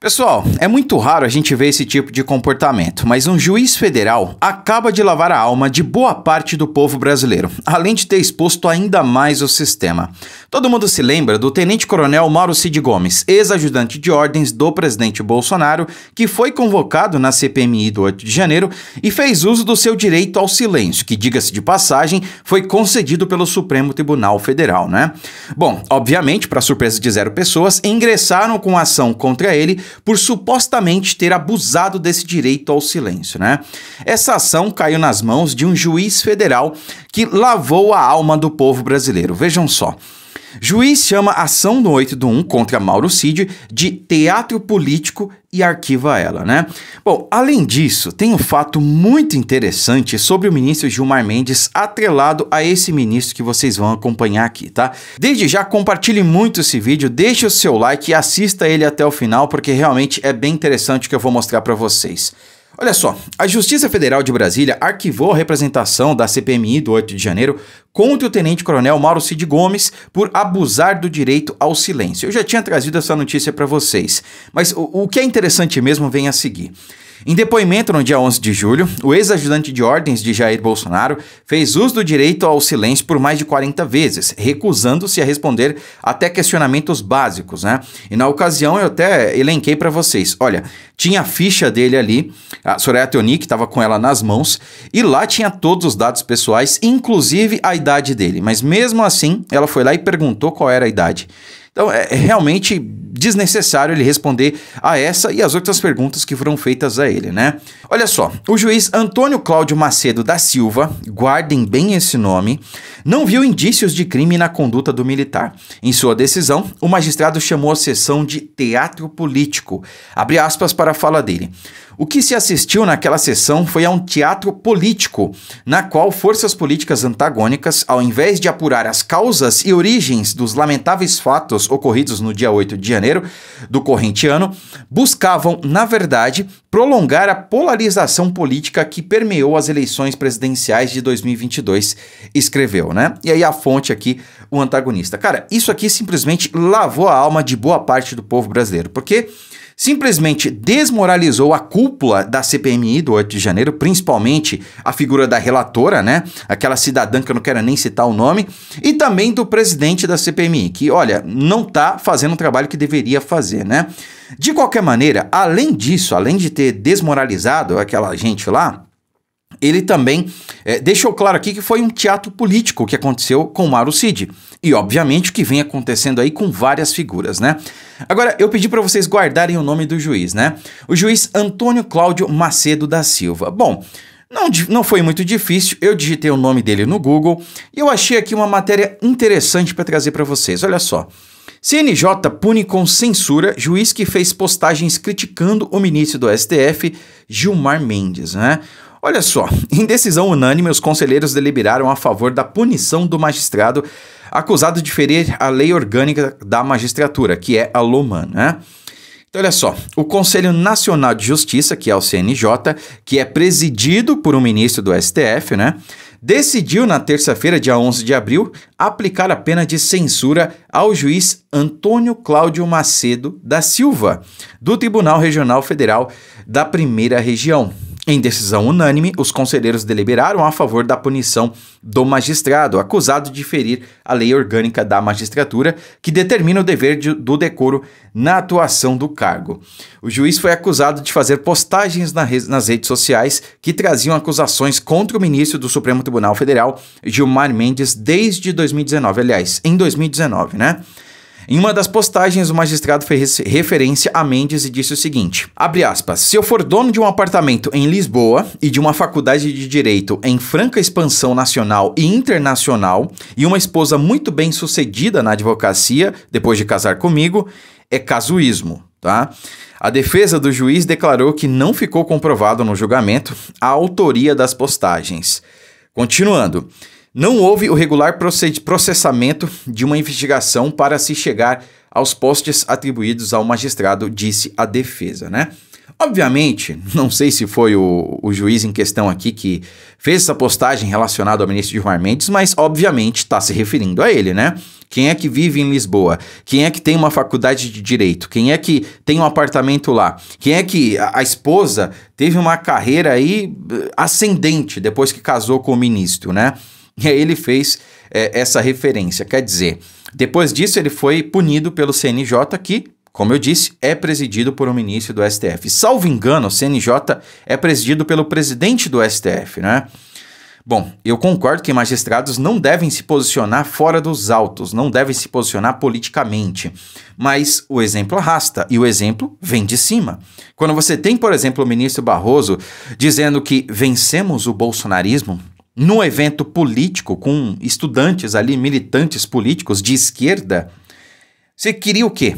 Pessoal, é muito raro a gente ver esse tipo de comportamento, mas um juiz federal acaba de lavar a alma de boa parte do povo brasileiro, além de ter exposto ainda mais o sistema. Todo mundo se lembra do tenente-coronel Mauro Cid Gomes, ex-ajudante de ordens do presidente Bolsonaro, que foi convocado na CPMI do 8 de janeiro e fez uso do seu direito ao silêncio, que, diga-se de passagem, foi concedido pelo Supremo Tribunal Federal, né? Bom, obviamente, para surpresa de zero pessoas, ingressaram com ação contra ele por supostamente ter abusado desse direito ao silêncio, né? Essa ação caiu nas mãos de um juiz federal que lavou a alma do povo brasileiro. Vejam só. Juiz chama a ação do 8 do 1 contra Mauro Cid de teatro político e arquiva ela, né? Bom, além disso, tem um fato muito interessante sobre o ministro Gilmar Mendes atrelado a esse ministro que vocês vão acompanhar aqui, tá? Desde já, compartilhe muito esse vídeo, deixe o seu like e assista ele até o final, porque realmente é bem interessante o que eu vou mostrar para vocês. Olha só, a Justiça Federal de Brasília arquivou a representação da CPMI do 8 de janeiro contra o tenente-coronel Mauro Cid Gomes por abusar do direito ao silêncio. Eu já tinha trazido essa notícia para vocês, mas o, o que é interessante mesmo vem a seguir. Em depoimento no dia 11 de julho, o ex-ajudante de ordens de Jair Bolsonaro fez uso do direito ao silêncio por mais de 40 vezes, recusando-se a responder até questionamentos básicos, né? E na ocasião eu até elenquei para vocês. Olha, tinha a ficha dele ali, a Soraya Teoni, que estava com ela nas mãos, e lá tinha todos os dados pessoais, inclusive a idade dele. Mas mesmo assim, ela foi lá e perguntou qual era a idade. Então é, é realmente desnecessário ele responder a essa e as outras perguntas que foram feitas a ele, né? Olha só, o juiz Antônio Cláudio Macedo da Silva, guardem bem esse nome, não viu indícios de crime na conduta do militar. Em sua decisão, o magistrado chamou a sessão de teatro político, abre aspas para a fala dele. O que se assistiu naquela sessão foi a um teatro político, na qual forças políticas antagônicas, ao invés de apurar as causas e origens dos lamentáveis fatos ocorridos no dia 8 de janeiro do corrente ano, buscavam, na verdade, prolongar a polarização política que permeou as eleições presidenciais de 2022, escreveu, né? E aí a fonte aqui, o antagonista. Cara, isso aqui simplesmente lavou a alma de boa parte do povo brasileiro, porque simplesmente desmoralizou a cúpula da CPMI do 8 de janeiro, principalmente a figura da relatora, né? Aquela cidadã que eu não quero nem citar o nome, e também do presidente da CPMI, que, olha, não tá fazendo o trabalho que deveria fazer, né? De qualquer maneira, além disso, além de ter desmoralizado aquela gente lá, ele também é, deixou claro aqui que foi um teatro político que aconteceu com Mauro Cid. E, obviamente, o que vem acontecendo aí com várias figuras, né? Agora, eu pedi para vocês guardarem o nome do juiz, né? O juiz Antônio Cláudio Macedo da Silva. Bom, não, não foi muito difícil, eu digitei o nome dele no Google e eu achei aqui uma matéria interessante para trazer para vocês. Olha só. CNJ pune com censura juiz que fez postagens criticando o ministro do STF, Gilmar Mendes, né? Olha só, em decisão unânime, os conselheiros deliberaram a favor da punição do magistrado acusado de ferir a lei orgânica da magistratura, que é a LOMAN, né? Então, olha só, o Conselho Nacional de Justiça, que é o CNJ, que é presidido por um ministro do STF, né? Decidiu na terça-feira, dia 11 de abril, aplicar a pena de censura ao juiz Antônio Cláudio Macedo da Silva, do Tribunal Regional Federal da Primeira Região, em decisão unânime, os conselheiros deliberaram a favor da punição do magistrado, acusado de ferir a lei orgânica da magistratura, que determina o dever de, do decoro na atuação do cargo. O juiz foi acusado de fazer postagens na, nas redes sociais que traziam acusações contra o ministro do Supremo Tribunal Federal, Gilmar Mendes, desde 2019. Aliás, em 2019, né? Em uma das postagens, o magistrado fez referência a Mendes e disse o seguinte: aspas, se eu for dono de um apartamento em Lisboa e de uma faculdade de direito em franca expansão nacional e internacional e uma esposa muito bem sucedida na advocacia, depois de casar comigo, é casuísmo, tá? A defesa do juiz declarou que não ficou comprovado no julgamento a autoria das postagens. Continuando. Não houve o regular processamento de uma investigação para se chegar aos postes atribuídos ao magistrado, disse a defesa, né? Obviamente, não sei se foi o, o, juiz em questão aqui que fez essa postagem relacionada ao ministro Gilmar Mendes, mas obviamente está se referindo a ele, né? Quem é que vive em Lisboa? Quem é que tem uma faculdade de direito? Quem é que tem um apartamento lá? Quem é que a, a esposa teve uma carreira aí eh, ascendente depois que casou com o ministro, né? E aí ele fez é, essa referência. Quer dizer, depois disso ele foi punido pelo CNJ, que, como eu disse, é presidido por um ministro do STF. Salvo engano, o CNJ é presidido pelo presidente do STF, né? Bom, eu concordo que magistrados não devem se posicionar fora dos autos, não devem se posicionar politicamente. Mas o exemplo arrasta e o exemplo vem de cima. Quando você tem, por exemplo, o ministro Barroso dizendo que vencemos o bolsonarismo, num evento político com estudantes ali, militantes políticos de esquerda, você queria o quê?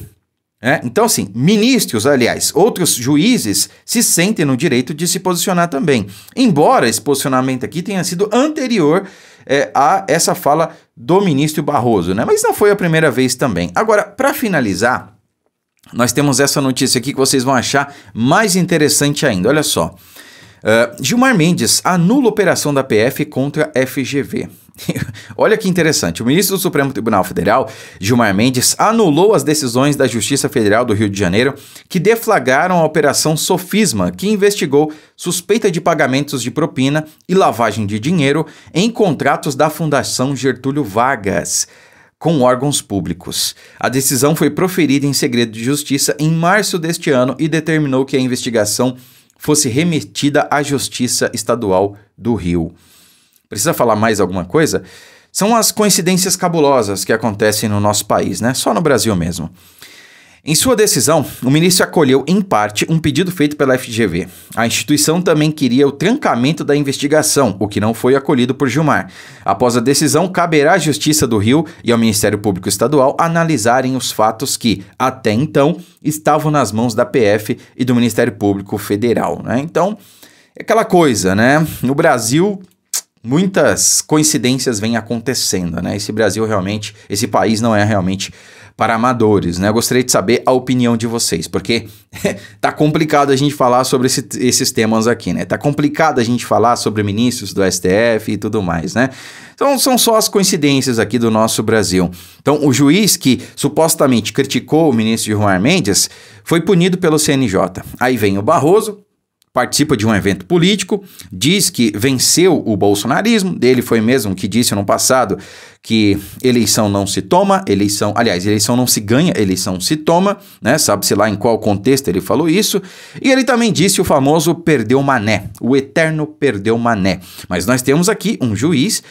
É, então, assim, ministros, aliás, outros juízes se sentem no direito de se posicionar também. Embora esse posicionamento aqui tenha sido anterior é, a essa fala do ministro Barroso, né? Mas não foi a primeira vez também. Agora, para finalizar, nós temos essa notícia aqui que vocês vão achar mais interessante ainda. Olha só. Uh, Gilmar Mendes anula operação da PF contra FGV. Olha que interessante, o ministro do Supremo Tribunal Federal, Gilmar Mendes, anulou as decisões da Justiça Federal do Rio de Janeiro que deflagraram a Operação Sofisma, que investigou suspeita de pagamentos de propina e lavagem de dinheiro em contratos da Fundação Getúlio Vargas com órgãos públicos. A decisão foi proferida em segredo de justiça em março deste ano e determinou que a investigação fosse remetida à Justiça Estadual do Rio. Precisa falar mais alguma coisa? São as coincidências cabulosas que acontecem no nosso país, né? Só no Brasil mesmo. Em sua decisão, o ministro acolheu em parte um pedido feito pela FGV. A instituição também queria o trancamento da investigação, o que não foi acolhido por Gilmar. Após a decisão, caberá à Justiça do Rio e ao Ministério Público Estadual analisarem os fatos que, até então, estavam nas mãos da PF e do Ministério Público Federal. Né? Então, é aquela coisa, né? No Brasil, muitas coincidências vêm acontecendo, né? Esse Brasil realmente, esse país não é realmente para amadores, né? Eu gostaria de saber a opinião de vocês, porque tá complicado a gente falar sobre esse, esses temas aqui, né? Tá complicado a gente falar sobre ministros do STF e tudo mais, né? Então são só as coincidências aqui do nosso Brasil. Então o juiz que supostamente criticou o ministro Gilmar Mendes foi punido pelo CNJ. Aí vem o Barroso, participa de um evento político, diz que venceu o bolsonarismo, ele foi mesmo que disse no passado que eleição não se toma, eleição, aliás, eleição não se ganha, eleição se toma, né? Sabe-se lá em qual contexto ele falou isso. E ele também disse o famoso perdeu mané, o eterno perdeu mané. Mas nós temos aqui um juiz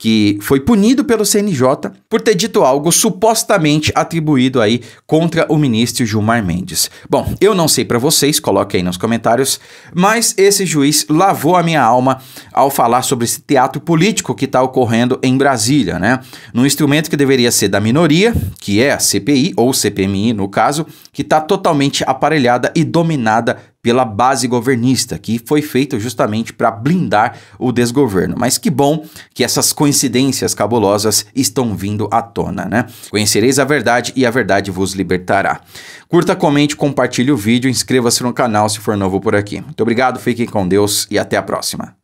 que foi punido pelo CNJ por ter dito algo supostamente atribuído aí contra o ministro Gilmar Mendes. Bom, eu não sei para vocês, coloque aí nos comentários, mas esse juiz lavou a minha alma ao falar sobre esse teatro político que está ocorrendo em Brasília, né? Num instrumento que deveria ser da minoria, que é a CPI ou CPMI no caso, que está totalmente aparelhada e dominada pela base governista, que foi feito justamente para blindar o desgoverno. Mas que bom que essas coincidências cabulosas estão vindo à tona, né? Conhecereis a verdade e a verdade vos libertará. Curta, comente, compartilhe o vídeo, inscreva-se no canal se for novo por aqui. Muito obrigado, fiquem com Deus e até a próxima.